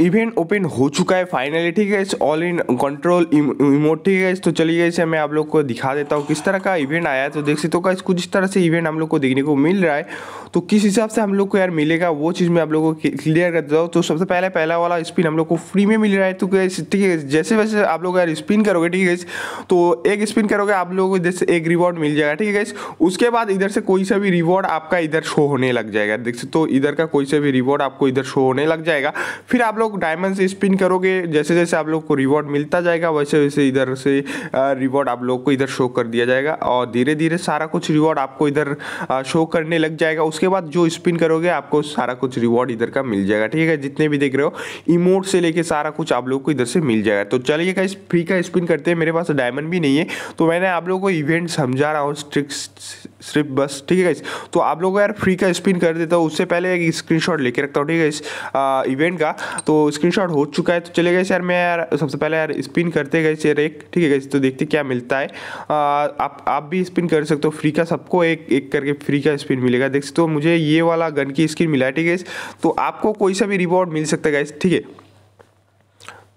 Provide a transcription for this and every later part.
event open हो चुका है फाइनली ठीक है ऑल इन कंट्रोल इमोट ठीक है तो चलिए इसे मैं आप लोग को दिखा देता हूँ किस तरह का इवेंट आया है तो देख सकते हो तो कुछ इस तरह से इवेंट हम लोग को देखने को मिल रहा है तो किस हिसाब से हम लोग को यार मिलेगा वो चीज़ मैं आप लोगों को क्लियर कर देता हूँ तो सबसे पहले पहला वाला स्पिन हम लोग को फ्री में मिल रहा है तो ठीक है जैसे वैसे आप लोग यार स्पिन करोगे ठीक है तो एक स्पिन करोगे आप लोगों को जैसे एक रिवॉर्ड मिल जाएगा ठीक है उसके बाद इधर से कोई सा भी रिवॉर्ड आपका इधर शो होने लग जाएगा देख तो इधर का कोई सा भी रिवॉर्ड आपको इधर शो होने लग जाएगा फिर आप लोग डायमंड स्पिन करोगे जैसे जैसे आप लोग को रिवॉर्ड मिलता जाएगा वैसे वैसे इधर से रिवॉर्ड आप लोग को इधर शो कर दिया जाएगा और धीरे धीरे सारा कुछ रिवॉर्ड आपको इधर शो करने लग जाएगा उस उसके बाद जो स्पिन करोगे आपको सारा कुछ रिवॉर्ड इधर का मिल जाएगा ठीक है जितने भी देख रहे हो इमोट से लेके सारा कुछ आप लोग को इधर से मिल जाएगा तो चलिए का फ्री का स्पिन करते हैं मेरे पास डायमंड भी नहीं है तो मैंने आप लोगों को इवेंट समझा रहा हूँ सिर्फ बस ठीक है तो आप लोग यार फ्री का स्पिन कर देता हूँ उससे पहले एक स्क्रीनशॉट लेके रखता हूँ ठीक है इस इवेंट का तो स्क्रीनशॉट हो चुका है तो चले गए यार मैं यार सबसे पहले यार स्पिन करते गए यार एक ठीक है तो देखते क्या मिलता है आप आप भी स्पिन कर सकते हो फ्री का सबको एक एक करके फ्री का स्पिन मिलेगा देख सकते हो मुझे ये वाला गन की स्किन मिला है ठीक है तो आपको कोई सा भी रिवॉर्ड मिल सकता है ठीक है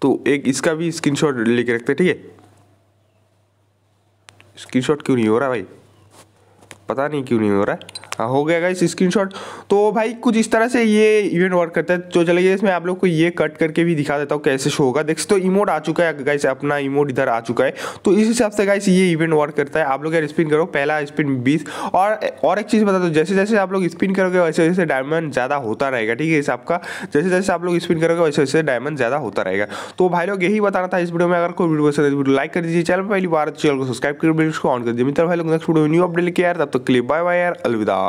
तो एक इसका भी स्क्रीनशॉट लेके रखते ठीक है स्क्रीनशॉट क्यों नहीं हो रहा भाई पता नहीं क्यों नहीं हो रहा है हाँ हो गया गाइस स्क्रीनशॉट तो भाई कुछ इस तरह से ये इवेंट वर्क करता है तो चलिए इसमें आप लोग को ये कट करके भी दिखा देता हूँ कैसे शो होगा देख तो इमोट आ चुका है गाइस अपना इमोट इधर आ चुका है तो इस हिसाब से गाइस ये इवेंट वर्क करता है आप लोग यार स्पिन करो पहला स्पिन बीस और और एक चीज़ बता दो जैसे जैसे आप लोग स्पिन करोगे वैसे वैसे डायमंड ज़्यादा होता रहेगा ठीक है इस आपका जैसे जैसे आप लोग स्पिन करोगे वैसे वैसे डायमंड ज़्यादा होता रहेगा तो भाई लोग यही बताना था इस वीडियो में अगर कोई वीडियो पसंद वीडियो तो लाइक कर दीजिए चैनल पहली बार तो चैनल को सब्सक्राइब कर ऑन कर दीजिए मित्र भाई लोग नेक्स्ट वीडियो न्यू अपडेट लेके यार तब तक क्लिप बाय बाय यार अलविदा